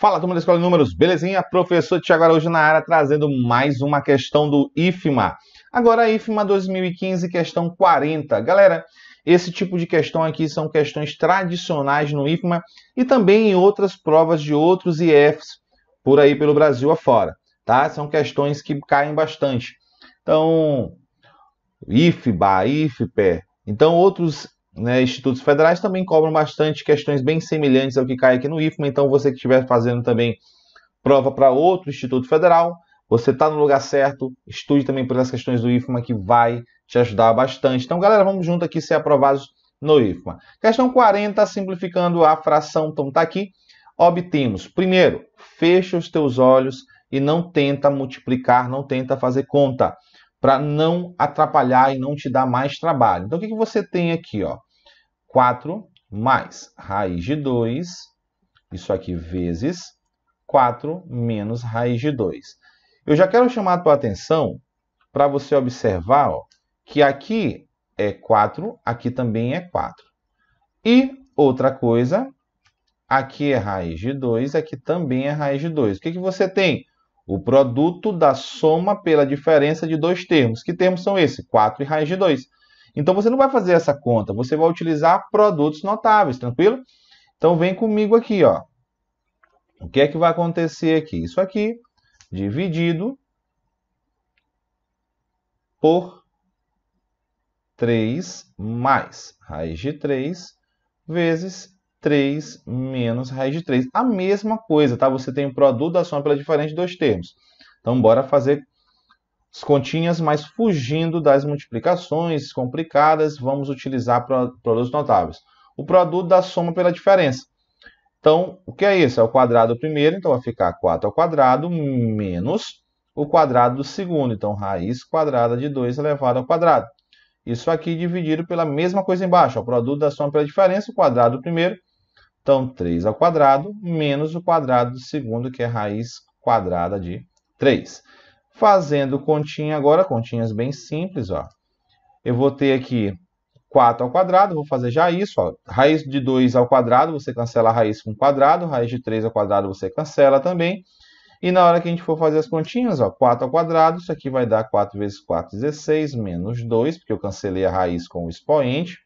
Fala, turma da Escola de Números, belezinha? Professor Tiago Araújo na área trazendo mais uma questão do IFMA. Agora, IFMA 2015, questão 40. Galera, esse tipo de questão aqui são questões tradicionais no IFMA e também em outras provas de outros IFs por aí pelo Brasil afora, tá? São questões que caem bastante. Então, IFBA, IFPE, então outros né, institutos federais também cobram bastante questões bem semelhantes ao que cai aqui no IFMA. Então, você que estiver fazendo também prova para outro instituto federal, você está no lugar certo. Estude também por essas questões do IFMA que vai te ajudar bastante. Então, galera, vamos junto aqui ser aprovados no IFMA. Questão 40, simplificando a fração. Então, está aqui. Obtemos, primeiro, fecha os teus olhos e não tenta multiplicar, não tenta fazer conta, para não atrapalhar e não te dar mais trabalho. Então, o que, que você tem aqui? Ó? 4 mais raiz de 2, isso aqui vezes 4 menos raiz de 2. Eu já quero chamar a tua atenção para você observar ó, que aqui é 4, aqui também é 4. E outra coisa, aqui é raiz de 2, aqui também é raiz de 2. O que, que você tem? O produto da soma pela diferença de dois termos. Que termos são esses? 4 e raiz de 2. Então você não vai fazer essa conta, você vai utilizar produtos notáveis, tranquilo? Então vem comigo aqui, ó. O que é que vai acontecer aqui? Isso aqui dividido por 3 mais raiz de 3 vezes 3 menos raiz de 3. A mesma coisa, tá? Você tem o produto da soma pela diferença de dois termos. Então, bora fazer continhas, mas fugindo das multiplicações complicadas, vamos utilizar produtos notáveis. O produto da soma pela diferença. Então, o que é isso? É o quadrado do primeiro, então vai ficar 4 ao quadrado menos o quadrado do segundo. Então, raiz quadrada de 2 elevado ao quadrado. Isso aqui dividido pela mesma coisa embaixo, ó, o produto da soma pela diferença, o quadrado do primeiro. Então, 3 ao quadrado menos o quadrado do segundo, que é raiz quadrada de 3. Fazendo continha agora, continhas bem simples, ó. Eu vou ter aqui 4 ao quadrado, vou fazer já isso, ó. Raiz de 2 ao quadrado, você cancela a raiz com quadrado, raiz de 3 ao quadrado você cancela também. E na hora que a gente for fazer as continhas, ó, 4 ao quadrado, isso aqui vai dar 4 vezes 4, 16, menos 2, porque eu cancelei a raiz com o expoente,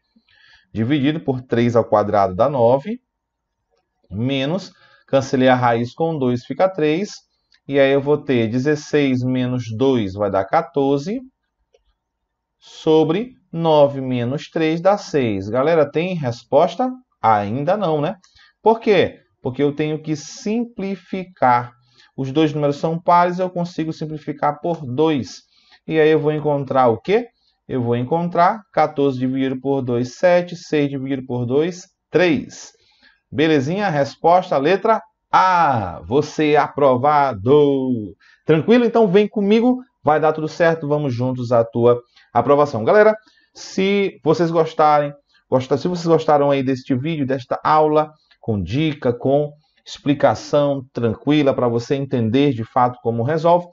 dividido por 3 ao quadrado dá 9, menos, cancelei a raiz com 2, fica 3, e aí eu vou ter 16 menos 2 vai dar 14 sobre 9 menos 3 dá 6. Galera, tem resposta? Ainda não, né? Por quê? Porque eu tenho que simplificar. Os dois números são pares, eu consigo simplificar por 2. E aí eu vou encontrar o quê? Eu vou encontrar 14 dividido por 2, 7. 6 dividido por 2, 3. Belezinha? Resposta, letra a, você é aprovado. Tranquilo? Então vem comigo, vai dar tudo certo, vamos juntos à tua aprovação. Galera, se vocês gostarem, gostar, se vocês gostaram aí deste vídeo, desta aula, com dica, com explicação tranquila para você entender de fato como resolve,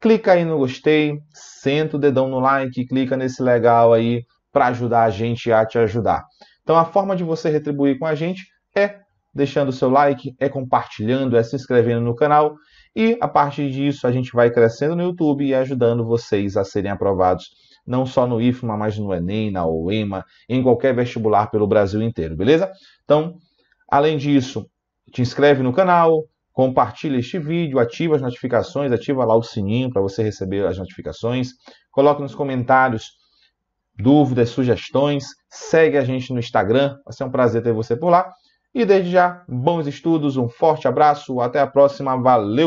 clica aí no gostei, senta o dedão no like, clica nesse legal aí para ajudar a gente a te ajudar. Então a forma de você retribuir com a gente é deixando seu like, é compartilhando, é se inscrevendo no canal. E a partir disso a gente vai crescendo no YouTube e ajudando vocês a serem aprovados não só no IFMA, mas no Enem, na OEMA, em qualquer vestibular pelo Brasil inteiro, beleza? Então, além disso, te inscreve no canal, compartilha este vídeo, ativa as notificações, ativa lá o sininho para você receber as notificações, coloque nos comentários dúvidas, sugestões, segue a gente no Instagram, vai ser um prazer ter você por lá. E desde já, bons estudos, um forte abraço, até a próxima, valeu!